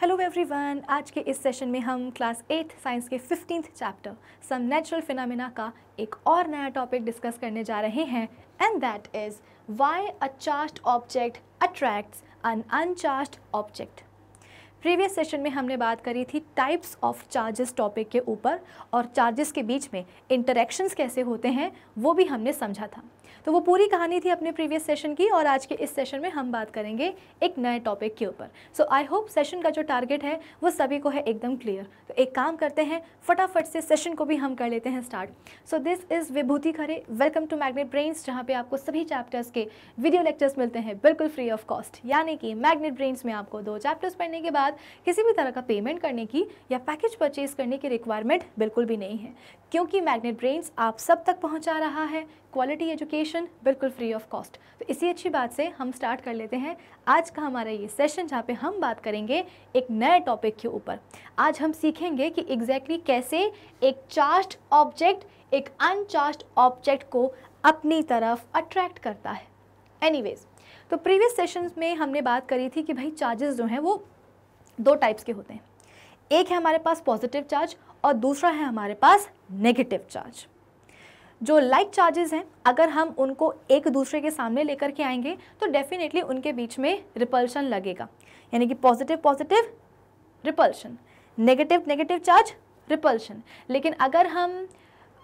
Hello everyone आज के इस सेशन में हम क्लास एट साइंस के fifteenth chapter some natural phenomena का एक और नया टॉपिक डिस्कस करने जा रहे हैं and that is why a charged object attracts an uncharged object previous session में हमने बात करी थी टाइप्स ऑफ चार्जेस टॉपिक के ऊपर और चार्जेस के बीच में इंटरेक्शंस कैसे होते हैं वो भी हमने समझा था तो वो पूरी कहानी थी अपने प्रीवियस सेशन की और आज के इस सेशन में हम बात करेंगे एक नए टॉपिक के ऊपर सो आई होप सेशन का जो टारगेट है वो सभी को है एकदम क्लियर तो एक काम करते हैं फटाफट से सेशन को भी हम कर लेते हैं start so this is Vibhuti Khare welcome to Magnet Brains जहाँ पे आपको सभी चैप्टर्स के वीडियो लेक्चर्स मिलते हैं बिल्कुल फ्री ऑफ कॉस्ट यानी कि मैग्नेट ब्रेन्स में आपको दो चैप्टर्स पढ़ने के बाद बाद किसी भी तरह का पेमेंट करने की या पैकेज परचेज करने की रिक्वायरमेंट बिल्कुल भी नहीं है क्योंकि मैग्नेट ब्रेन्स आप सब तक पहुंचा रहा है क्वालिटी एजुकेशन बिल्कुल फ्री ऑफ कॉस्ट तो इसी अच्छी बात से हम स्टार्ट कर लेते हैं आज का हमारा ये सेशन जहाँ पे हम बात करेंगे एक नए टॉपिक के ऊपर आज हम सीखेंगे कि एग्जैक्टली exactly कैसे एक चार्ज ऑब्जेक्ट एक अनचार्ज ऑब्जेक्ट को अपनी तरफ अट्रैक्ट करता है एनीवेज तो प्रीवियस सेशंस में हमने बात करी थी कि भाई चार्जेस जो हैं वो दो टाइप्स के होते हैं एक है हमारे पास पॉजिटिव चार्ज और दूसरा है हमारे पास नेगेटिव चार्ज जो लाइक चार्जेस हैं अगर हम उनको एक दूसरे के सामने लेकर के आएंगे तो डेफिनेटली उनके बीच में रिपल्शन लगेगा यानी कि positive positive repulsion negative negative charge repulsion लेकिन अगर हम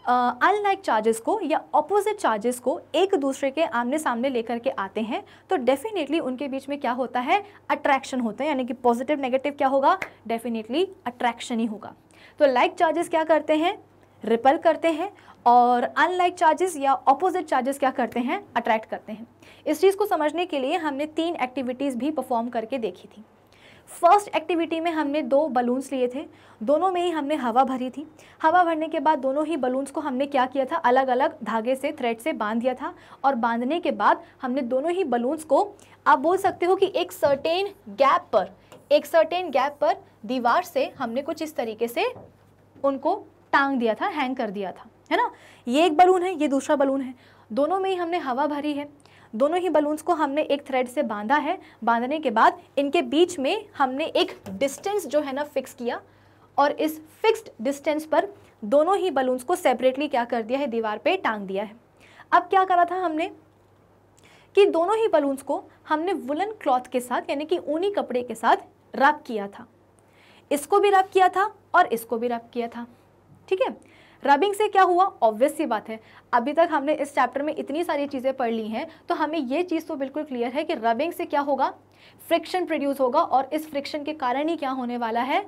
अनलाइक चार्जेस को या अपोजिट चार्जेस को एक दूसरे के आमने सामने लेकर के आते हैं तो डेफिनेटली उनके बीच में क्या होता है अट्रैक्शन होता है यानी कि पॉजिटिव नेगेटिव क्या होगा डेफिनेटली अट्रैक्शन ही होगा तो लाइक like चार्जेस क्या करते हैं रिपल करते हैं और अनलाइक चार्जेस या अपोजिट चार्जेस क्या करते हैं अट्रैक्ट करते हैं इस चीज़ को समझने के लिए हमने तीन एक्टिविटीज़ भी परफॉर्म करके देखी थी फर्स्ट एक्टिविटी में हमने दो बलून्स लिए थे दोनों में ही हमने हवा भरी थी हवा भरने के बाद दोनों ही बलून्स को हमने क्या किया था अलग अलग धागे से थ्रेड से बांध दिया था और बांधने के बाद हमने दोनों ही बलून्स को आप बोल सकते हो कि एक सर्टेन गैप पर एक सर्टेन गैप पर दीवार से हमने कुछ इस तरीके से उनको टांग दिया था हैंग कर दिया था है ना ये एक बलून है ये दूसरा बलून है दोनों में ही हमने हवा भरी है दोनों ही बलून्स को हमने एक थ्रेड से बांधा है बांधने के बाद इनके बीच में हमने एक डिस्टेंस जो है ना फिक्स किया और इस फिक्स्ड डिस्टेंस पर दोनों ही बलून्स को सेपरेटली क्या कर दिया है दीवार पे टांग दिया है अब क्या करा था हमने कि दोनों ही बलून्स को हमने वुलन क्लॉथ के साथ यानी कि ऊनी कपड़े के साथ रब किया था इसको भी रब किया था और इसको भी रब किया था ठीक है रबिंग से क्या हुआ ऑब्वियस सी बात है अभी तक हमने इस चैप्टर में इतनी सारी चीज़ें पढ़ ली हैं तो हमें ये चीज़ तो बिल्कुल क्लियर है कि रबिंग से क्या होगा फ्रिक्शन प्रोड्यूस होगा और इस फ्रिक्शन के कारण ही क्या होने वाला है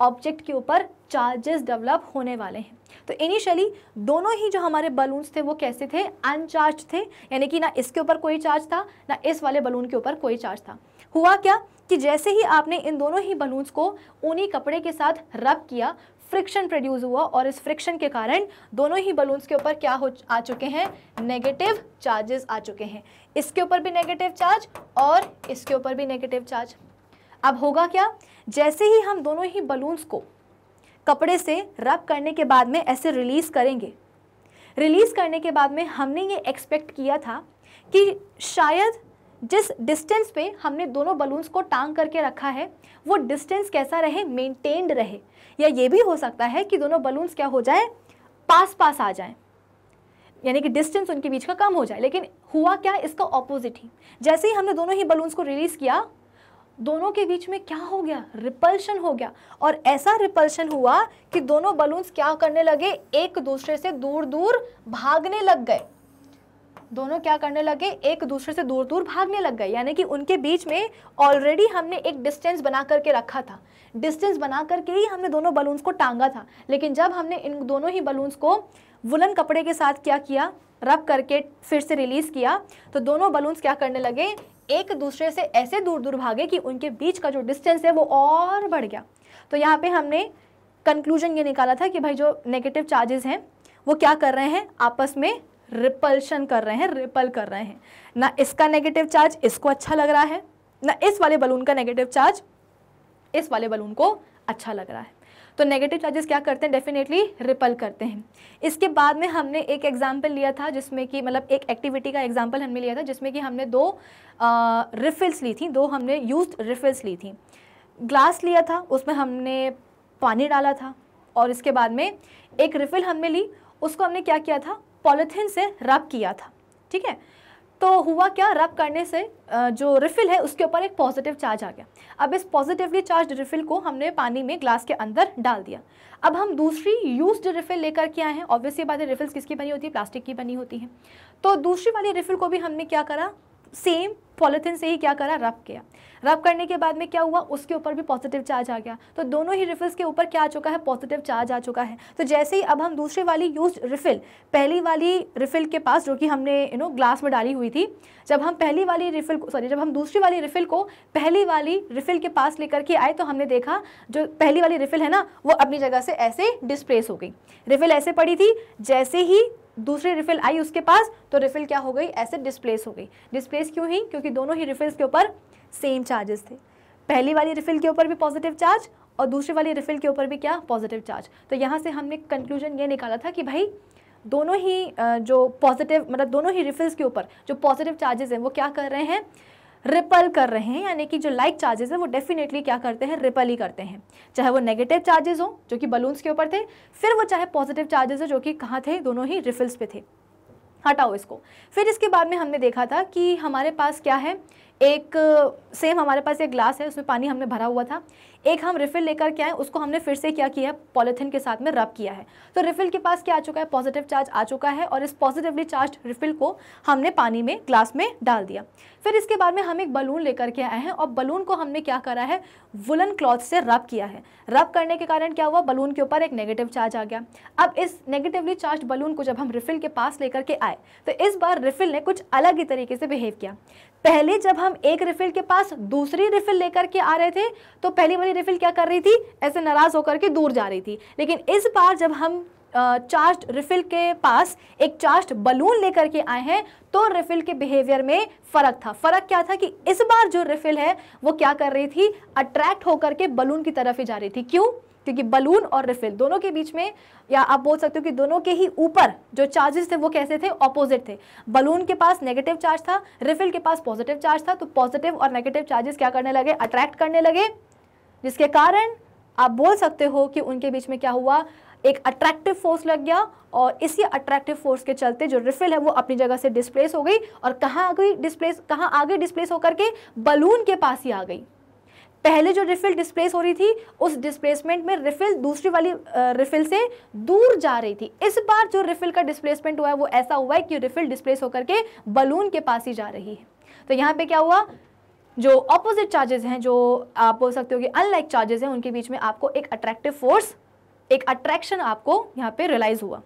ऑब्जेक्ट के ऊपर चार्जेस डेवलप होने वाले हैं तो इनिशियली दोनों ही जो हमारे बलून्स थे वो कैसे थे अनचार्ज थे यानी कि ना इसके ऊपर कोई चार्ज था ना इस वाले बलून के ऊपर कोई चार्ज था हुआ क्या कि जैसे ही आपने इन दोनों ही बलून्स को ऊनी कपड़े के साथ रब किया फ्रिक्शन प्रोड्यूस हुआ और इस फ्रिक्शन के कारण दोनों ही बलून्स के ऊपर क्या हो आ चुके हैं नेगेटिव चार्जेस आ चुके हैं इसके ऊपर भी नेगेटिव चार्ज और इसके ऊपर भी नेगेटिव चार्ज अब होगा क्या जैसे ही हम दोनों ही बलून्स को कपड़े से रब करने के बाद में ऐसे रिलीज़ करेंगे रिलीज़ करने के बाद में हमने ये एक्सपेक्ट किया था कि शायद जिस डिस्टेंस पे हमने दोनों बलून्स को टांग करके रखा है वो डिस्टेंस कैसा रहे मेंटेन्ड रहे या ये भी हो सकता है कि दोनों बलून्स क्या हो जाए पास पास आ जाएं यानी कि डिस्टेंस उनके बीच का कम हो जाए लेकिन हुआ क्या इसका ऑपोजिट ही जैसे ही हमने दोनों ही बलून्स को रिलीज़ किया दोनों के बीच में क्या हो गया रिपल्शन हो गया और ऐसा रिपल्शन हुआ कि दोनों बलून्स क्या करने लगे एक दूसरे से दूर दूर भागने लग गए दोनों क्या करने लगे एक दूसरे से दूर दूर भागने लग गए यानी कि उनके बीच में ऑलरेडी हमने एक डिस्टेंस बना करके रखा था डिस्टेंस बना करके ही हमने दोनों बलून्स को टांगा था लेकिन जब हमने इन दोनों ही बलून्स को वुलन कपड़े के साथ क्या किया रब करके फिर से रिलीज़ किया तो दोनों बलून्स क्या करने लगे एक दूसरे से ऐसे दूर दूर भागे कि उनके बीच का जो डिस्टेंस है वो और बढ़ गया तो यहाँ पे हमने कंक्लूजन ये निकाला था कि भाई जो नेगेटिव चार्जेस हैं वो क्या कर रहे हैं आपस में रिपल्शन कर रहे हैं रिपल कर रहे हैं ना इसका नेगेटिव चार्ज इसको अच्छा लग रहा है ना इस वाले बलून का नेगेटिव चार्ज इस वाले बलून को अच्छा लग रहा है तो नेगेटिव चार्जेस क्या करते हैं डेफिनेटली रिपल करते हैं इसके बाद में हमने एक एग्जाम्पल लिया था जिसमें कि मतलब एक एक्टिविटी का एग्जाम्पल हमने लिया था जिसमें कि हमने दो रिफिल्स ली थी दो हमने यूज रिफिल्स ली थी ग्लास लिया था उसमें हमने पानी डाला था और इसके बाद में एक रिफिल हमने ली उसको हमने क्या किया था पॉलिथीन से रब किया था ठीक है तो हुआ क्या रब करने से जो रिफ़िल है उसके ऊपर एक पॉजिटिव चार्ज आ गया अब इस पॉजिटिवली चार्ज रिफ़िल को हमने पानी में ग्लास के अंदर डाल दिया अब हम दूसरी यूज्ड रिफ़िल लेकर के आए हैं ऑब्वियसली बात है रिफ़िल्स किसकी बनी होती है प्लास्टिक की बनी होती है तो दूसरी वाली रिफ़िल को भी हमने क्या करा सेम पॉलिथिन से ही क्या करा रब किया रब करने के बाद में क्या हुआ उसके ऊपर भी पॉजिटिव चार्ज आ गया तो दोनों ही रिफिल्स के ऊपर क्या आ चुका है पॉजिटिव चार्ज आ चुका है तो जैसे ही अब हम दूसरे वाली यूज रिफिल पहली वाली रिफिल के पास जो कि हमने यू नो ग्लास में डाली हुई थी जब हम पहली वाली रिफिल को सॉरी जब हम दूसरी वाली रिफिल को पहली वाली रिफिल के पास लेकर के आए तो हमने देखा जो पहली वाली रिफिल है ना वो अपनी जगह से ऐसे डिस्प्लेस हो गई रिफिल ऐसे पड़ी थी जैसे ही दूसरी रिफिल आई उसके पास तो रिफिल क्या हो गई ऐसे डिस्प्लेस हो गई डिस्प्लेस क्यों ही क्योंकि दोनों ही रिफिल्स के ऊपर सेम चार्जेस थे पहली वाली रिफिल के ऊपर भी पॉजिटिव चार्ज और दूसरी वाली रिफिल के ऊपर भी क्या पॉजिटिव चार्ज तो यहाँ से हमने कंक्लूजन ये निकाला था कि भाई दोनों ही जो पॉजिटिव मतलब दोनों ही रिफिल्स के ऊपर जो पॉजिटिव चार्जेस हैं वो क्या कर रहे हैं रिपल कर रहे हैं यानी कि जो लाइक चार्जेस है वो डेफिनेटली क्या करते हैं रिपल ही करते हैं चाहे वो नेगेटिव चार्जेस हो जो कि बलून्स के ऊपर थे फिर वो चाहे पॉजिटिव चार्जेस हो जो कि कहाँ थे दोनों ही रिफिल्स पे थे हटाओ इसको फिर इसके बाद में हमने देखा था कि हमारे पास क्या है एक सेम हमारे पास एक ग्लास है उसमें पानी हमने भरा हुआ था एक हम रिफिल लेकर के आए उसको हमने फिर से क्या किया है पॉलीथिन के साथ में रब किया है तो रिफिल के पास क्या आ चुका है पॉजिटिव चार्ज आ चुका है और इस पॉजिटिवली चार्ज रिफिल को हमने पानी में ग्लास में डाल दिया फिर इसके बाद में हम एक बलून लेकर के आए हैं और बलून को हमने क्या करा है वुलन क्लॉथ से रब किया है रब करने के कारण क्या हुआ बलून के ऊपर एक नेगेटिव चार्ज आ गया अब इस नेगेटिवली चार्ज बलून को जब हम रिफिल के पास लेकर के आए तो इस बार रिफिल ने कुछ अलग ही तरीके से बिहेव किया पहले जब हम एक रिफिल के पास दूसरी रिफिल लेकर के आ रहे थे तो पहली वाली रिफिल क्या कर रही थी ऐसे नाराज़ होकर के दूर जा रही थी लेकिन इस बार जब हम चार्ज रिफिल के पास एक चार्ज बलून लेकर के आए हैं तो रिफिल के बिहेवियर में फ़र्क था फ़र्क क्या था कि इस बार जो रिफिल है वो क्या कर रही थी अट्रैक्ट होकर के बलून की तरफ ही जा रही थी क्यों क्योंकि बलून और रिफिल दोनों के बीच में या आप बोल सकते हो कि दोनों के ही ऊपर जो चार्जेस थे वो कैसे थे ऑपोजिट थे बलून के पास नेगेटिव चार्ज था रिफिल के पास पॉजिटिव चार्ज था तो पॉजिटिव और नेगेटिव चार्जेस क्या करने लगे अट्रैक्ट करने लगे जिसके कारण आप बोल सकते हो कि उनके बीच में क्या हुआ एक अट्रैक्टिव फोर्स लग गया और इसी अट्रैक्टिव फोर्स के चलते जो रिफिल है वो अपनी जगह से डिस्प्लेस हो गई और कहाँ आ गई डिस्प्लेस कहाँ आगे डिस्प्लेस होकर के बलून के पास ही आ गई पहले जो रिफिल डिस्प्लेस हो रही थी उस डिस्प्लेसमेंट में रिफिल दूसरी वाली रिफिल से दूर जा रही थी इस बार जो रिफिल का डिस्प्लेसमेंट हुआ है वो ऐसा हुआ है कि रिफिल डिस्प्लेस होकर के बलून के पास ही जा रही है तो यहाँ पे क्या हुआ जो ऑपोजिट चार्जेस हैं जो आप बोल सकते हो कि अनलाइक चार्जेस हैं उनके बीच में आपको एक अट्रैक्टिव फोर्स एक अट्रैक्शन आपको यहाँ पे रियलाइज हुआ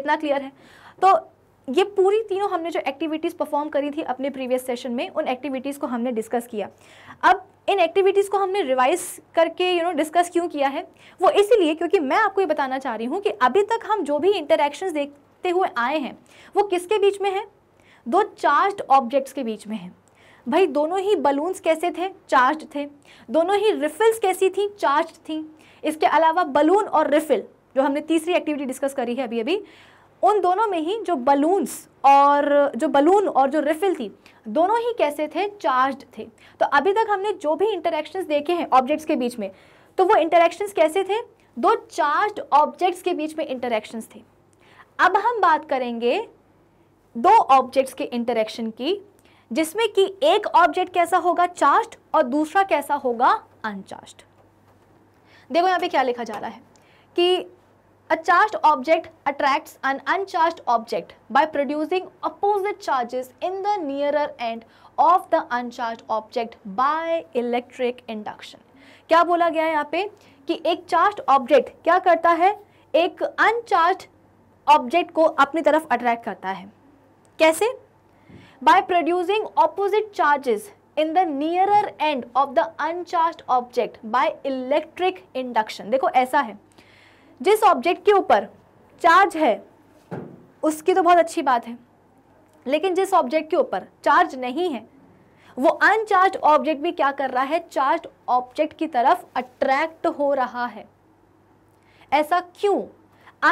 इतना क्लियर है तो ये पूरी तीनों हमने जो एक्टिविटीज़ परफॉर्म करी थी अपने प्रीवियस सेशन में उन एक्टिविटीज़ को हमने डिस्कस किया अब इन एक्टिविटीज़ को हमने रिवाइज करके यू नो डिस्कस क्यों किया है वो इसीलिए क्योंकि मैं आपको ये बताना चाह रही हूँ कि अभी तक हम जो भी इंटरेक्शन देखते हुए आए हैं वो किसके बीच में है दो चार्ज ऑब्जेक्ट्स के बीच में है भाई दोनों ही बलून्स कैसे थे चार्ज थे दोनों ही रिफिल्स कैसी थी चार्ज थी इसके अलावा बलून और रिफिल जो हमने तीसरी एक्टिविटी डिस्कस करी है अभी अभी उन दोनों में ही जो बलून्स और जो बलून और जो रिफिल थी दोनों ही कैसे थे चार्ज थे तो अभी तक हमने जो भी इंटरेक्शंस देखे हैं ऑब्जेक्ट्स के बीच में तो वो इंटरेक्शंस कैसे थे दो चार्ज ऑब्जेक्ट्स के बीच में इंटरेक्शंस थे अब हम बात करेंगे दो ऑब्जेक्ट्स के इंटरेक्शन की जिसमें कि एक ऑब्जेक्ट कैसा होगा चार्ज और दूसरा कैसा होगा अनचार्ज देखो यहाँ पे क्या लिखा जा रहा है कि A charged object attracts an uncharged object by producing opposite charges in the nearer end of the uncharged object by electric induction. क्या बोला गया है यहाँ पे कि एक charged object क्या करता है एक uncharged object को अपनी तरफ attract करता है कैसे By producing opposite charges in the nearer end of the uncharged object by electric induction. देखो ऐसा है जिस ऑब्जेक्ट के ऊपर चार्ज है उसकी तो बहुत अच्छी बात है लेकिन जिस ऑब्जेक्ट के ऊपर चार्ज नहीं है वो अनचार्ज ऑब्जेक्ट भी क्या कर रहा है चार्ज ऑब्जेक्ट की तरफ अट्रैक्ट हो रहा है ऐसा क्यों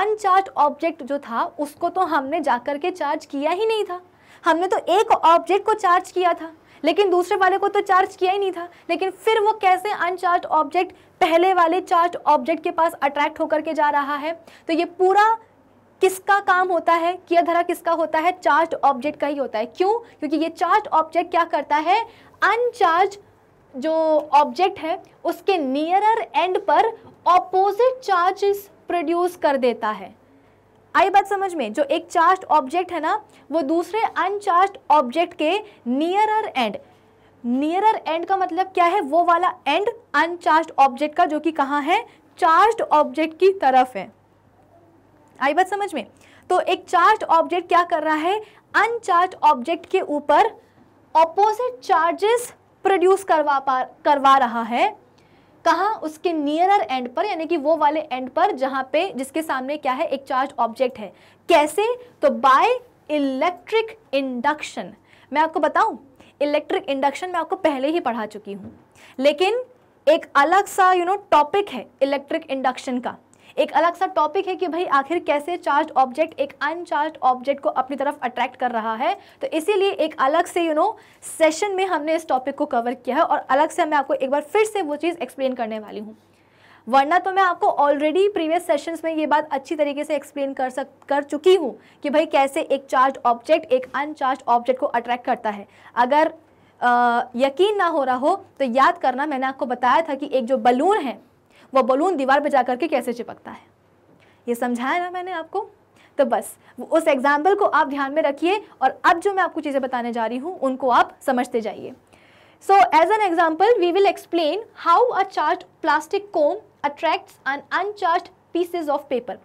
अनचार्ज ऑब्जेक्ट जो था उसको तो हमने जाकर के चार्ज किया ही नहीं था हमने तो एक ऑब्जेक्ट को चार्ज किया था लेकिन दूसरे वाले को तो चार्ज किया ही नहीं था लेकिन फिर वो कैसे अनचार्ज ऑब्जेक्ट पहले वाले चार्ज ऑब्जेक्ट के पास अट्रैक्ट होकर के जा रहा है तो ये पूरा किसका काम होता है किया धरा किसका होता है चार्ज ऑब्जेक्ट का ही होता है क्यों क्योंकि ये चार्ज ऑब्जेक्ट क्या करता है अनचार्ज जो ऑब्जेक्ट है उसके नियरर एंड पर ऑपोजिट चार्जेस प्रोड्यूस कर देता है आई बात समझ में जो एक चार्ज ऑब्जेक्ट है ना वो दूसरे अनचार्ज ऑब्जेक्ट के नियरर एंड नियरर एंड का मतलब क्या है वो वाला एंड अनचार्ज ऑब्जेक्ट का जो कि कहाँ है चार्ज ऑब्जेक्ट की तरफ है आई बात समझ में तो एक चार्ज ऑब्जेक्ट क्या कर रहा है अनचार्ज ऑब्जेक्ट के ऊपर ऑपोजिट चार्जेस प्रोड्यूस करवा पा करवा रहा है कहाँ उसके नियरर एंड पर यानी कि वो वाले एंड पर जहाँ पे जिसके सामने क्या है एक चार्ज ऑब्जेक्ट है कैसे तो बाय इलेक्ट्रिक इंडक्शन मैं आपको बताऊं इलेक्ट्रिक इंडक्शन मैं आपको पहले ही पढ़ा चुकी हूँ लेकिन एक अलग सा यू नो टॉपिक है इलेक्ट्रिक इंडक्शन का एक अलग सा टॉपिक है कि भाई आखिर कैसे चार्ज ऑब्जेक्ट एक अनचार्ज ऑब्जेक्ट को अपनी तरफ अट्रैक्ट कर रहा है तो इसीलिए एक अलग से यू नो सेशन में हमने इस टॉपिक को कवर किया है और अलग से मैं आपको एक बार फिर से वो चीज़ एक्सप्लेन करने वाली हूँ वरना तो मैं आपको ऑलरेडी प्रीवियस सेशंस में ये बात अच्छी तरीके से एक्सप्लेन कर सक कर चुकी हूँ कि भाई कैसे एक चार्ज ऑब्जेक्ट एक अनचार्ज ऑब्जेक्ट को अट्रैक्ट करता है अगर आ, यकीन ना हो रहा हो तो याद करना मैंने आपको बताया था कि एक जो बलून है वह बलून दीवार पर जा करके कैसे चिपकता है ये समझाया ना मैंने आपको तो बस उस एग्जाम्पल को आप ध्यान में रखिए और अब जो मैं आपको चीज़ें बताने जा रही हूँ उनको आप समझते जाइए so as an example we will explain how a charge plastic comb attract an uncharged pieces of paper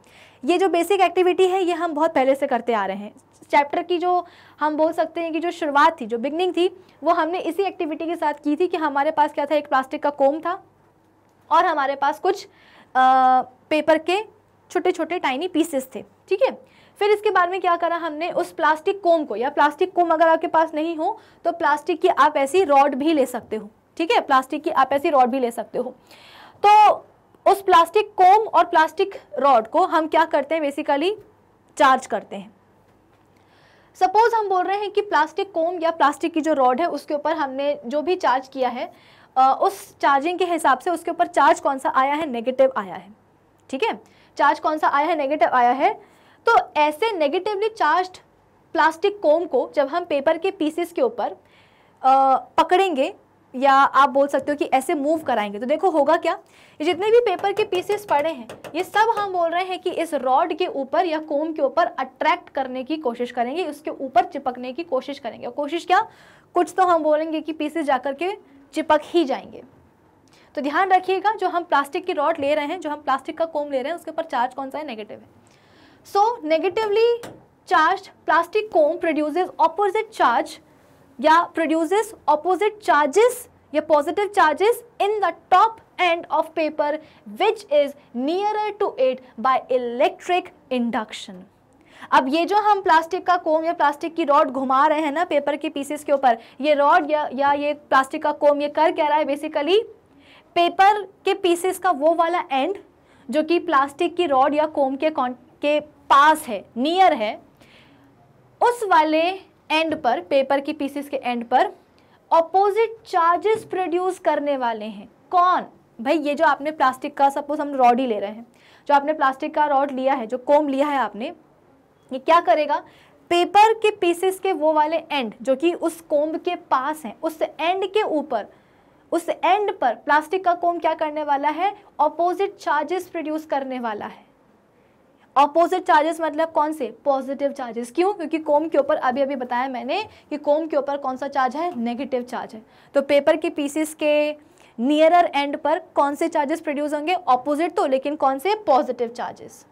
ये जो बेसिक एक्टिविटी है ये हम बहुत पहले से करते आ रहे हैं चैप्टर की जो हम बोल सकते हैं कि जो शुरुआत थी जो बिगनिंग थी वो हमने इसी एक्टिविटी के साथ की थी कि हमारे पास क्या था एक प्लास्टिक का कोम था और हमारे पास कुछ आ, पेपर के छोटे छोटे टाइनी पीसेस थे ठीक है फिर इसके बाद में क्या करा हमने उस प्लास्टिक कोम को या प्लास्टिक कोम अगर आपके पास नहीं हो तो प्लास्टिक की आप ऐसी रॉड भी ले सकते हो ठीक है प्लास्टिक की आप ऐसी रॉड भी ले सकते हो तो उस प्लास्टिक कोम और प्लास्टिक रॉड को हम क्या करते हैं बेसिकली चार्ज करते हैं सपोज हम बोल रहे हैं कि प्लास्टिक कोम या प्लास्टिक की जो रॉड है उसके ऊपर हमने जो भी चार्ज किया है उस चार्जिंग के हिसाब से उसके ऊपर चार्ज कौन सा आया है नेगेटिव आया है ठीक है चार्ज कौन सा आया है नेगेटिव आया है तो ऐसे नेगेटिवली चार्ज प्लास्टिक कोम को जब हम पेपर के पीसेस के ऊपर पकड़ेंगे या आप बोल सकते हो कि ऐसे मूव कराएंगे तो देखो होगा क्या ये जितने भी पेपर के पीसेस पड़े हैं ये सब हम बोल रहे हैं कि इस रॉड के ऊपर या कोम के ऊपर अट्रैक्ट करने की कोशिश करेंगे उसके ऊपर चिपकने की कोशिश करेंगे और कोशिश क्या कुछ तो हम बोलेंगे कि पीसेस जाकर के चिपक ही जाएंगे तो ध्यान रखिएगा जो हम प्लास्टिक की रॉड ले रहे हैं जो हम प्लास्टिक का कोम ले रहे हैं उसके ऊपर चार्ज कौन सा है नेगेटिव है so negatively charge plastic comb produces opposite charge या प्रोड्यूसेस ऑपोजिट चार्जेस या positive charges in the top end of paper which is near to it by electric induction अब ये जो हम प्लास्टिक का कोम या प्लास्टिक की रॉड घुमा रहे हैं ना पेपर के पीसेस के ऊपर ये रॉड या, या ये प्लास्टिक का कोम ये कर कह रहा है बेसिकली पेपर के पीसेस का वो वाला एंड जो कि प्लास्टिक की रॉड या कोम के के पास है नियर है उस वाले एंड पर पेपर की पीसेस के एंड पर ऑपोजिट चार्जेस प्रोड्यूस करने वाले हैं कौन भाई ये जो आपने प्लास्टिक का सपोज हम रॉड ही ले रहे हैं जो आपने प्लास्टिक का रॉड लिया है जो कोम लिया है आपने ये क्या करेगा पेपर के पीसेस के वो वाले एंड जो कि उस कोम्ब के पास हैं उस एंड के ऊपर उस एंड पर प्लास्टिक का कोम क्या करने वाला है ऑपोजिट चार्जेस प्रोड्यूस करने वाला है ऑपोजिट चार्जेस मतलब कौन से पॉजिटिव चार्जेस क्यों क्योंकि कोम के ऊपर अभी अभी बताया मैंने कि कोम के ऊपर कौन सा चार्ज है नेगेटिव चार्ज है तो पेपर के पीसेस के नियरर एंड पर कौन से चार्जेस प्रोड्यूस होंगे ऑपोजिट तो लेकिन कौन से पॉजिटिव चार्जेस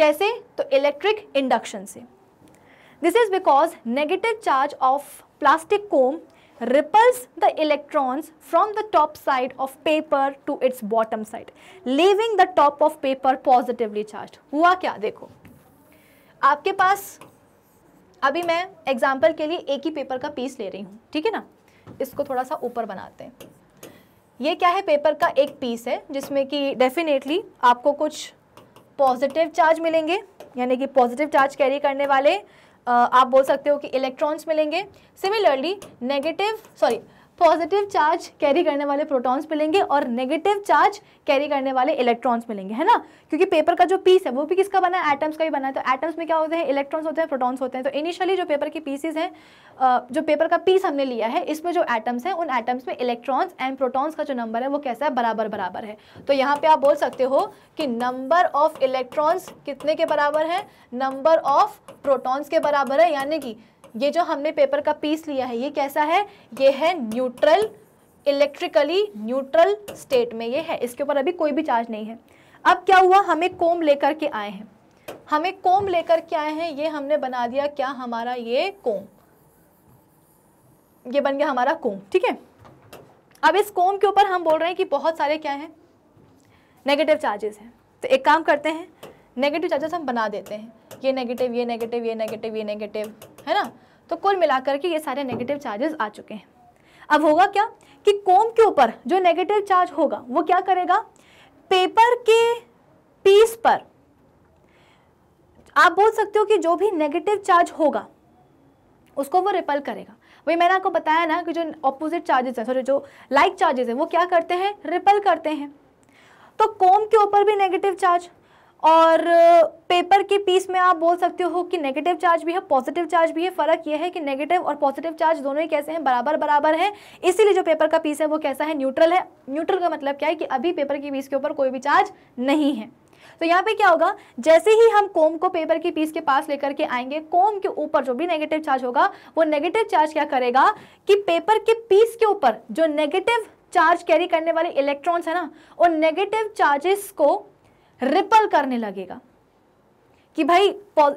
कैसे तो इलेक्ट्रिक इंडक्शन से this is because negative charge of plastic comb repels the electrons from the top side of paper to its bottom side leaving the top of paper positively charge हुआ क्या देखो आपके पास अभी मैं example के लिए एक ही पेपर का पीस ले रही हूँ ठीक है ना इसको थोड़ा सा ऊपर बनाते हैं ये क्या है पेपर का एक पीस है जिसमें कि डेफिनेटली आपको कुछ पॉजिटिव चार्ज मिलेंगे यानी कि पॉजिटिव चार्ज कैरी करने वाले आप बोल सकते हो कि इलेक्ट्रॉन्स मिलेंगे similarly negative sorry positive charge carry करने वाले प्रोटॉन्स मिलेंगे और नेगेटिव चार्ज कैरी करने वाले इलेक्ट्रॉन्स मिलेंगे है ना क्योंकि पेपर का जो पीस है वो भी किसका बना है एटम्स का ही बना है तो एटम्स में क्या होते हैं इलेक्ट्रॉन्स होते हैं प्रोटॉन्स होते हैं तो इनिशियली जो पेपर के पीसेज हैं जो पेपर का पीस हमने लिया है इसमें जो एटम्स हैं उन एटम्स में इलेक्ट्रॉन्स एंड प्रोटॉन्स का जो नंबर है वो कैसा है बराबर बराबर है तो यहाँ पे आप बोल सकते हो कि नंबर ऑफ इलेक्ट्रॉन्स कितने के बराबर है नंबर ऑफ प्रोटॉन्स के बराबर है यानी कि ये जो हमने पेपर का पीस लिया है ये कैसा है ये है न्यूट्रल इलेक्ट्रिकली न्यूट्रल स्टेट में ये है इसके ऊपर अभी कोई भी चार्ज नहीं है अब क्या हुआ हमें कोम लेकर के आए हैं हमें कोम लेकर के आए हैं ये हमने बना दिया क्या हमारा ये कोम ये बन गया हमारा कोम ठीक है अब इस कोम के ऊपर हम बोल रहे हैं कि बहुत सारे क्या हैं नेगेटिव चार्जेस हैं तो एक काम करते हैं नेगेटिव चार्जेस हम बना देते हैं ये नेगेटिव ये नेगेटिव ये नेगेटिव ये नेगेटिव है ना तो कुल मिलाकर के ये सारे नेगेटिव चार्जेस आ चुके हैं अब होगा क्या कि कोम के ऊपर जो नेगेटिव चार्ज होगा वो क्या करेगा पेपर के पीस पर आप बोल सकते हो कि जो भी नेगेटिव चार्ज होगा उसको वो रिपल करेगा वही मैंने आपको बताया ना कि जो ऑपोजिट चार्जेस हैं सॉरी जो लाइक चार्जेस हैं वो क्या करते हैं रिपल करते हैं तो कोम के ऊपर भी नेगेटिव चार्ज और पेपर के पीस में आप बोल सकते हो कि नेगेटिव चार्ज भी है पॉजिटिव चार्ज भी है फ़र्क यह है कि नेगेटिव और पॉजिटिव चार्ज दोनों ही कैसे हैं बराबर बराबर है इसीलिए जो पेपर का पीस है वो कैसा है न्यूट्रल है न्यूट्रल का मतलब क्या है कि अभी पेपर के पीस के ऊपर कोई भी चार्ज नहीं है तो यहाँ पे क्या होगा जैसे ही हम कोम को पेपर की पीस के पास लेकर के आएंगे कोम के ऊपर जो भी नेगेटिव चार्ज होगा वो नेगेटिव चार्ज क्या करेगा कि पेपर के पीस के ऊपर जो नेगेटिव चार्ज कैरी करने वाले इलेक्ट्रॉन्स है ना उन नेगेटिव चार्जेस को रिपल करने लगेगा कि भाई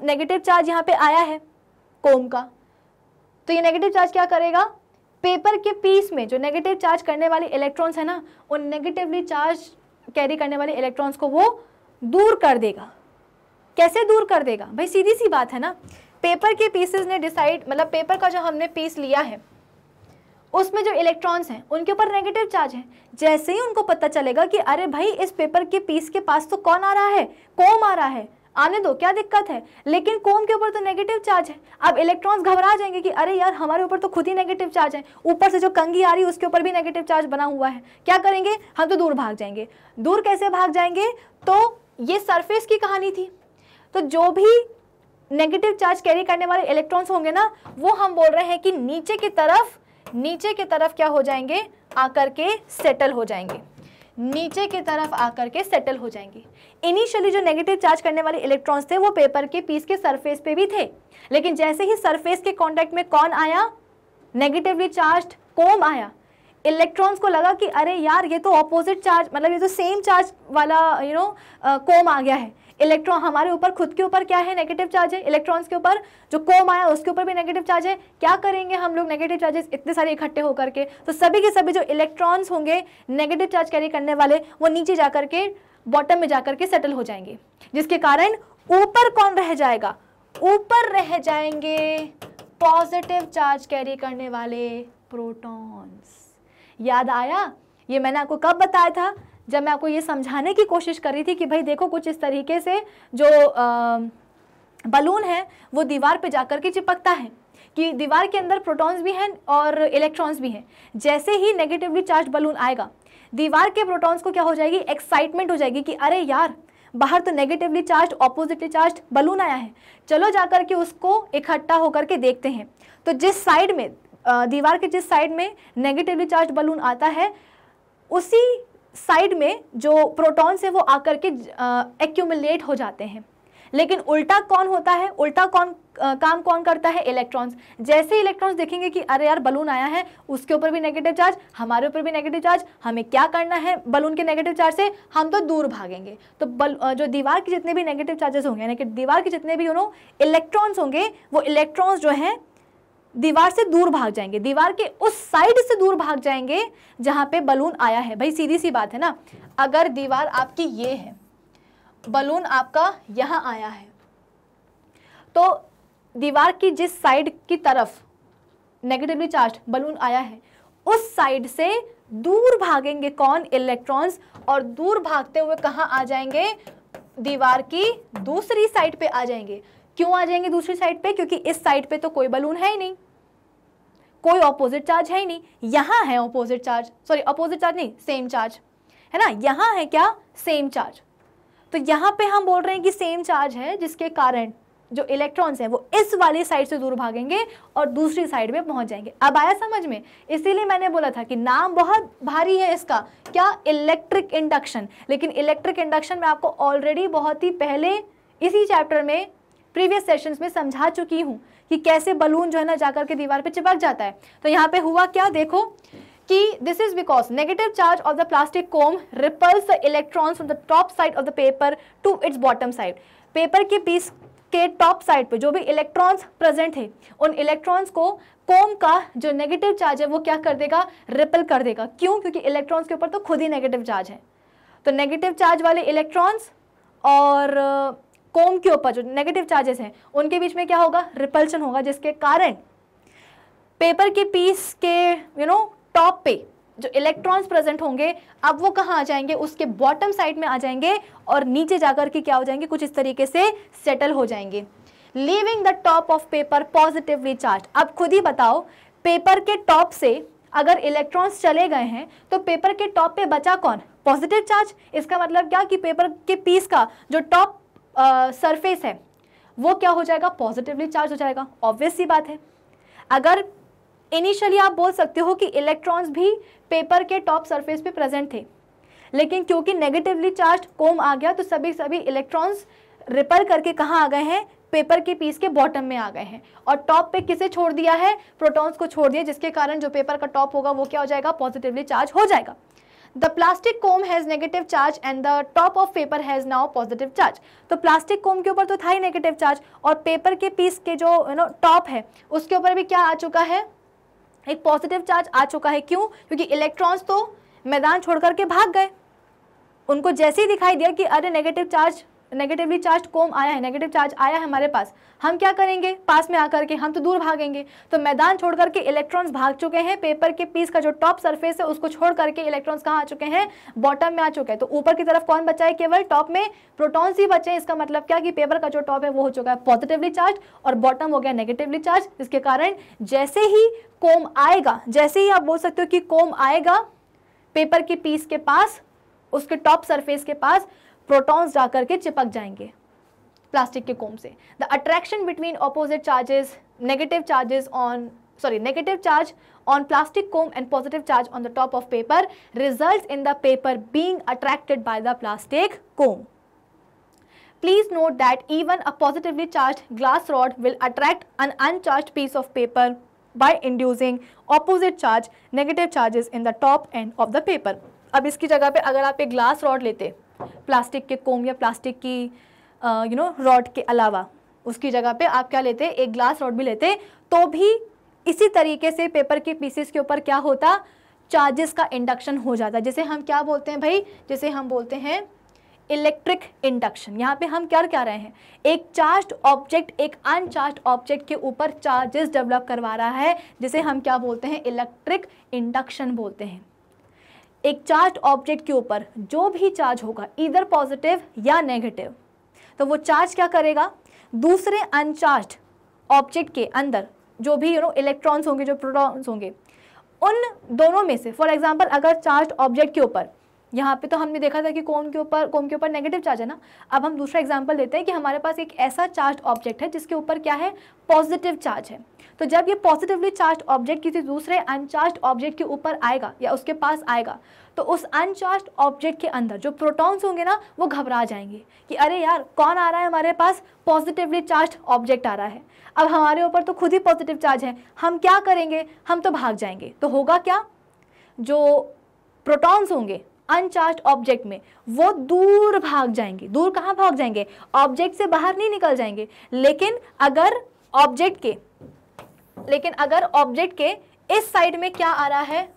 नेगेटिव चार्ज यहाँ पे आया है कोम का तो ये नेगेटिव चार्ज क्या करेगा पेपर के पीस में जो नेगेटिव चार्ज करने वाले इलेक्ट्रॉन्स है ना उन नेगेटिवली चार्ज कैरी करने वाले इलेक्ट्रॉन्स को वो दूर कर देगा कैसे दूर कर देगा भाई सीधी सी बात है ना पेपर के पीसेस ने डिसाइड मतलब पेपर का जो हमने पीस लिया है उसमें जो इलेक्ट्रॉन्स हैं उनके ऊपर नेगेटिव चार्ज है जैसे ही उनको पता चलेगा कि अरे भाई इस पेपर के पीस के पास तो कौन आ रहा है कोम आ रहा है आने दो क्या दिक्कत है लेकिन कोम के ऊपर तो नेगेटिव चार्ज है अब इलेक्ट्रॉन्स घबरा जाएंगे कि अरे यार हमारे ऊपर तो खुद ही नेगेटिव चार्ज है ऊपर से जो कंगी आ रही है उसके ऊपर भी नेगेटिव चार्ज बना हुआ है क्या करेंगे हम तो दूर भाग जाएंगे दूर कैसे भाग जाएंगे तो ये सरफेस की कहानी थी तो जो भी नेगेटिव चार्ज कैरी करने वाले इलेक्ट्रॉन्स होंगे ना वो हम बोल रहे हैं कि नीचे की तरफ नीचे की तरफ क्या हो जाएंगे आकर के सेटल हो जाएंगे नीचे की तरफ आकर के सेटल हो जाएंगे इनिशियली जो नेगेटिव चार्ज करने वाले इलेक्ट्रॉन्स थे वो पेपर के पीस के सरफेस पे भी थे लेकिन जैसे ही सरफेस के कांटेक्ट में कौन आया नेगेटिवली चार्ज कोम आया इलेक्ट्रॉन्स को लगा कि अरे यार ये तो ऑपोजिट चार्ज मतलब ये तो सेम चार्ज वाला यू नो कोम आ गया है इलेक्ट्रॉन हमारे ऊपर खुद के ऊपर क्या है नेगेटिव चार्ज है इलेक्ट्रॉन्स के ऊपर जो कोम आया उसके ऊपर भी नेगेटिव चार्ज है क्या करेंगे हम लोग नेगेटिव चार्जेस इतने सारे इकट्ठे होकर के तो सभी के सभी जो इलेक्ट्रॉन्स होंगे नेगेटिव चार्ज कैरी करने वाले वो नीचे जा करके बॉटम में जाकर के सेटल हो जाएंगे जिसके कारण ऊपर कौन रह जाएगा ऊपर रह जाएंगे पॉजिटिव चार्ज कैरी करने वाले प्रोटॉन्स याद आया ये मैंने आपको कब बताया था जब मैं आपको ये समझाने की कोशिश कर रही थी कि भाई देखो कुछ इस तरीके से जो बलून है वो दीवार पे जाकर के चिपकता है कि दीवार के अंदर प्रोटॉन्स भी हैं और इलेक्ट्रॉन्स भी हैं जैसे ही नेगेटिवली चार्ज बलून आएगा दीवार के प्रोटॉन्स को क्या हो जाएगी एक्साइटमेंट हो जाएगी कि अरे यार बाहर तो negatively charge oppositely charge balloon आया है चलो जा कर के उसको इकट्ठा होकर के देखते हैं तो जिस साइड में दीवार के जिस साइड में नेगेटिवली चार्ज बलून आता है उसी साइड में जो प्रोटॉन्स हैं वो आकर के एक्यूमुलेट हो जाते हैं लेकिन उल्टा कौन होता है उल्टा कौन आ, काम कौन करता है इलेक्ट्रॉन्स जैसे इलेक्ट्रॉन्स देखेंगे कि अरे यार बलून आया है उसके ऊपर भी नेगेटिव चार्ज हमारे ऊपर भी नेगेटिव चार्ज हमें क्या करना है बलून के नेगेटिव चार्ज से हम तो दूर भागेंगे तो बल जो दीवार के जितने भी नेगेटिव चार्जेस होंगे यानी कि दीवार के जितने भी उन्होंने इलेक्ट्रॉन्स होंगे वो इलेक्ट्रॉन्स जो हैं दीवार से दूर भाग जाएंगे दीवार के उस साइड से दूर भाग जाएंगे जहां पे बलून आया है भाई सीधी सी बात है ना अगर दीवार आपकी ये है बलून आपका यहां आया है तो दीवार की जिस साइड की तरफ नेगेटिवली चार्ज बलून आया है उस साइड से दूर भागेंगे कौन इलेक्ट्रॉन्स और दूर भागते हुए कहाँ आ जाएंगे दीवार की दूसरी साइड पे आ जाएंगे क्यों आ जाएंगे दूसरी साइड पे क्योंकि इस साइड पे तो कोई बलून है ही नहीं कोई ऑपोजिट चार्ज है ही नहीं यहाँ है opposite charge sorry opposite charge नहीं सेम चार्ज है ना यहाँ है क्या सेम चार्ज तो यहां पे हम बोल रहे हैं कि सेम चार्ज है जिसके कारण जो इलेक्ट्रॉन्स हैं वो इस वाली साइड से दूर भागेंगे और दूसरी साइड में पहुंच जाएंगे अब आया समझ में इसीलिए मैंने बोला था कि नाम बहुत भारी है इसका क्या इलेक्ट्रिक इंडक्शन लेकिन इलेक्ट्रिक इंडक्शन मैं आपको ऑलरेडी बहुत ही पहले इसी चैप्टर में प्रीवियस सेशंस में समझा चुकी हूँ कि कैसे बलून जो है ना जाकर के दीवार पे चिपक जाता है तो यहाँ पे हुआ क्या देखो कि this is because negative charge of the plastic comb repels the electrons from the top side of the paper to its bottom side paper के पीस के टॉप साइड पे जो भी इलेक्ट्रॉन्स प्रेजेंट थे उन इलेक्ट्रॉन्स को कोम का जो नेगेटिव चार्ज है वो क्या कर देगा रिपल कर देगा क्यों क्योंकि इलेक्ट्रॉन्स के ऊपर तो खुद ही नेगेटिव चार्ज है तो नेगेटिव चार्ज वाले इलेक्ट्रॉन्स और कोम के ऊपर जो नेगेटिव चार्जेस हैं उनके बीच में क्या होगा रिपल्शन होगा जिसके कारण पेपर के पीस के यू नो टॉप पे जो इलेक्ट्रॉन्स प्रेजेंट होंगे अब वो कहाँ आ जाएंगे उसके बॉटम साइड में आ जाएंगे और नीचे जाकर के क्या हो जाएंगे कुछ इस तरीके से सेटल हो जाएंगे leaving the top of paper positively charge अब खुद ही बताओ पेपर के टॉप से अगर इलेक्ट्रॉन्स चले गए हैं तो पेपर के टॉप पे बचा कौन पॉजिटिव चार्ज इसका मतलब क्या कि पेपर के पीस का जो टॉप सरफेस uh, है वो क्या हो जाएगा पॉजिटिवली चार्ज हो जाएगा ऑब्वियस सी बात है अगर इनिशियली आप बोल सकते हो कि इलेक्ट्रॉन्स भी पेपर के टॉप सरफेस पे प्रेजेंट थे लेकिन क्योंकि नेगेटिवली चार्ज कोम आ गया तो सभी सभी इलेक्ट्रॉन्स रिपेल करके कहाँ आ गए हैं पेपर के पीस के बॉटम में आ गए हैं और टॉप पे किसे छोड़ दिया है प्रोटॉन्स को छोड़ दिया जिसके कारण जो पेपर का टॉप होगा वो क्या हो जाएगा पॉजिटिवली चार्ज हो जाएगा the plastic comb has negative charge and the top of paper has now positive charge तो प्लास्टिक कोम के ऊपर तो था ही नेगेटिव चार्ज और पेपर के पीस के जो यू नो टॉप है उसके ऊपर भी क्या आ चुका है एक पॉजिटिव चार्ज आ चुका है क्यों क्योंकि इलेक्ट्रॉन्स तो मैदान छोड़कर के भाग गए उनको जैसे ही दिखाई दिया कि अरे negative charge negatively charge comb आया है नेगेटिव चार्ज आया है हमारे पास हम क्या करेंगे पास में आकर के हम तो दूर भागेंगे तो मैदान छोड़ करके इलेक्ट्रॉन्स भाग चुके हैं पेपर के पीस का जो टॉप सरफेस है उसको छोड़ करके इलेक्ट्रॉन्स कहाँ आ चुके हैं बॉटम में आ चुके हैं तो ऊपर की तरफ कौन बचा है केवल टॉप में प्रोटॉन्स ही बचे हैं इसका मतलब क्या कि पेपर का जो टॉप है वो हो चुका है पॉजिटिवली चार्ज और बॉटम हो गया नेगेटिवली चार्ज इसके कारण जैसे ही कोम आएगा जैसे ही आप बोल सकते हो कि कोम आएगा पेपर के पीस के पास उसके टॉप सरफेस के पास प्रोटॉन्स जाकर के चिपक जाएंगे प्लास्टिक के कोम से the attraction between opposite charges negative charges on sorry negative charge on plastic comb and positive charge on the top of paper result in the paper being attracted by the plastic comb please note that even a positively charge glass rod will attract an uncharged piece of paper by inducing opposite charge negative charges in the top end of the paper अब इसकी जगह पर अगर आप एक glass rod लेते plastic के कोम या प्लास्टिक की यू नो रॉड के अलावा उसकी जगह पे आप क्या लेते एक ग्लास रॉड भी लेते तो भी इसी तरीके से पेपर के पीसेस के ऊपर क्या होता चार्जेस का इंडक्शन हो जाता है जैसे हम क्या बोलते हैं भाई जैसे हम बोलते हैं इलेक्ट्रिक इंडक्शन यहाँ पे हम क्या क्या रहे हैं एक चार्ज ऑब्जेक्ट एक अनचार्ज ऑब्जेक्ट के ऊपर चार्जेस डेवलप करवा रहा है जिसे हम क्या बोलते हैं इलेक्ट्रिक इंडक्शन बोलते हैं एक चार्ज ऑब्जेक्ट के ऊपर जो भी चार्ज होगा इधर पॉजिटिव या नेगेटिव तो वो चार्ज क्या करेगा दूसरे अनचार्ज ऑब्जेक्ट के अंदर जो भी यू नो इलेक्ट्रॉन्स होंगे जो प्रोटॉन्स होंगे उन दोनों में से फॉर एग्जाम्पल अगर चार्ज ऑब्जेक्ट के ऊपर यहाँ पे तो हमने देखा था कि कोम के ऊपर कोम के ऊपर नेगेटिव चार्ज है ना अब हम दूसरा एग्जाम्पल लेते हैं कि हमारे पास एक ऐसा चार्ज ऑब्जेक्ट है जिसके ऊपर क्या है पॉजिटिव चार्ज है तो जब ये पॉजिटिवली चार्ज ऑब्जेक्ट किसी दूसरे अनचार्ज ऑब्जेक्ट के ऊपर आएगा या उसके पास आएगा तो उस अनचार्ज ऑब्जेक्ट के अंदर जो प्रोटॉन्स होंगे ना वो घबरा जाएंगे कि अरे यार कौन आ रहा है हमारे पास पॉजिटिवली चार्ज ऑब्जेक्ट आ रहा है अब हमारे ऊपर तो खुद ही पॉजिटिव चार्ज है हम क्या करेंगे हम तो भाग जाएंगे तो होगा क्या जो प्रोटॉन्स होंगे अनचार्ज ऑब्जेक्ट में वो दूर भाग जाएंगे दूर कहाँ भाग जाएंगे ऑब्जेक्ट से बाहर नहीं निकल जाएंगे लेकिन अगर ऑब्जेक्ट के लेकिन अगर ऑब्जेक्ट के इस साइड में क्या आ रहा है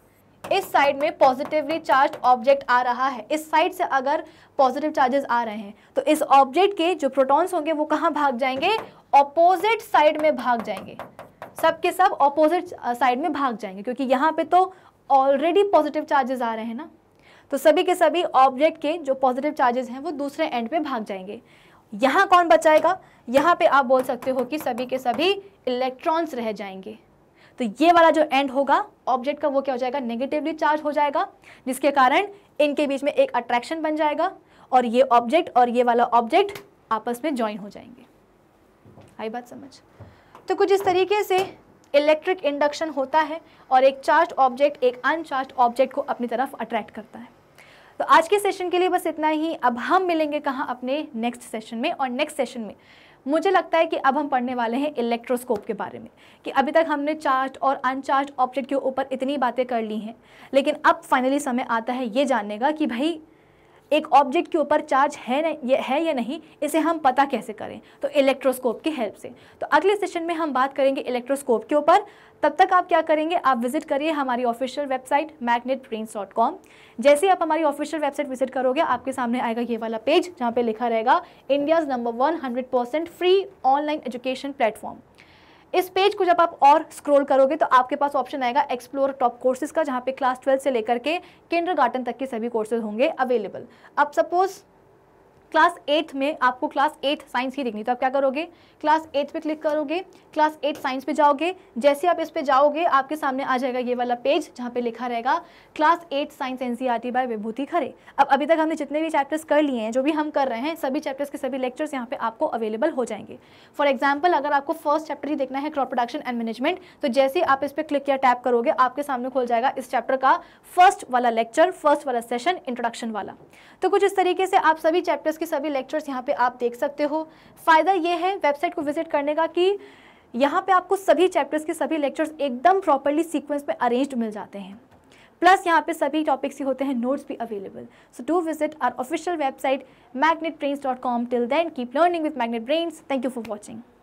इस साइड में पॉजिटिवली चार्ज ऑब्जेक्ट आ रहा है इस साइड से अगर पॉजिटिव चार्जेस आ रहे हैं तो इस ऑब्जेक्ट के जो प्रोटॉन्स होंगे वो कहाँ भाग जाएंगे ऑपोजिट साइड में भाग जाएंगे सब के सब ऑपोजिट साइड में भाग जाएंगे क्योंकि यहाँ पे तो ऑलरेडी पॉजिटिव चार्जेस आ रहे हैं ना तो सभी के सभी ऑब्जेक्ट के जो पॉजिटिव चार्जेस हैं वो दूसरे एंड पे भाग जाएंगे यहाँ कौन बचाएगा यहाँ पे आप बोल सकते हो कि सभी के सभी इलेक्ट्रॉन्स रह जाएंगे तो ये वाला जो एंड होगा ऑब्जेक्ट का वो क्या हो जाएगा नेगेटिवली चार्ज हो जाएगा जिसके कारण इनके बीच में एक अट्रैक्शन बन जाएगा और ये ऑब्जेक्ट और ये वाला ऑब्जेक्ट आपस में ज्वाइन हो जाएंगे आई बात समझ तो कुछ इस तरीके से इलेक्ट्रिक इंडक्शन होता है और एक चार्ज ऑब्जेक्ट एक अनचार्ज ऑब्जेक्ट को अपनी तरफ अट्रैक्ट करता है तो आज के सेशन के लिए बस इतना ही अब हम मिलेंगे कहाँ अपने नेक्स्ट सेशन में और नेक्स्ट सेशन में मुझे लगता है कि अब हम पढ़ने वाले हैं इलेक्ट्रोस्कोप के बारे में कि अभी तक हमने चार्ज और अनचार्ज ऑब्जेक्ट के ऊपर इतनी बातें कर ली हैं लेकिन अब फाइनली समय आता है ये जानने का कि भाई एक ऑब्जेक्ट के ऊपर चार्ज है है या नहीं इसे हम पता कैसे करें तो इलेक्ट्रोस्कोप की हेल्प से तो अगले सेशन में हम बात करेंगे इलेक्ट्रोस्कोप के ऊपर तब तक आप क्या करेंगे आप विजिट करिए हमारी ऑफिशियल वेबसाइट मैग्नेट जैसे आप हमारी ऑफिशियल वेबसाइट विजिट करोगे आपके सामने आएगा ये वाला पेज जहाँ पे लिखा रहेगा India's number one hundred percent free online education platform इस पेज को जब आप और स्क्रॉल करोगे तो आपके पास ऑप्शन आएगा एक्सप्लोर टॉप कोर्सेज का जहाँ पे क्लास ट्वेल्थ से लेकर के किंडर तक के सभी कोर्सेज होंगे अवेलेबल अब सपोज़ क्लास एट्थ में आपको क्लास एट्थ साइंस ही देखनी तो आप क्या करोगे क्लास एट्थ पे क्लिक करोगे क्लास एट्थ साइंस पे जाओगे जैसे आप इस पे जाओगे आपके सामने आ जाएगा ये वाला पेज जहाँ पे लिखा रहेगा class eighth science N C by Vibhuti Khare अब अभी तक हमने जितने भी चैप्टर्स कर लिए हैं जो भी हम कर रहे हैं सभी चैप्टर्स के सभी लेक्चर्स यहाँ पे आपको अवेलेबल हो जाएंगे फॉर एग्जाम्पल अगर आपको फर्स्ट चैप्टर ही देखना है क्रॉप प्रोडक्शन एंड मैनेजमेंट तो जैसे आप इस पर क्लिक या टैप करोगे आपके सामने खोल जाएगा इस चैप्टर का फर्स्ट वाला लेक्चर फर्स्ट वाला सेशन इंट्रोडक्शन वाला तो कुछ इस तरीके से आप सभी चैप्टर्स कोर्सेज के सभी लेक्चर्स यहाँ पे आप देख सकते हो फ़ायदा ये है वेबसाइट को विजिट करने का कि यहाँ पे आपको सभी चैप्टर्स के सभी लेक्चर्स एकदम प्रॉपरली सीक्वेंस में अरेंज मिल जाते हैं प्लस यहाँ पे सभी टॉपिक्स ही होते हैं नोट्स भी available so do visit our official website Magnet till then keep learning with Magnet Brains thank you for watching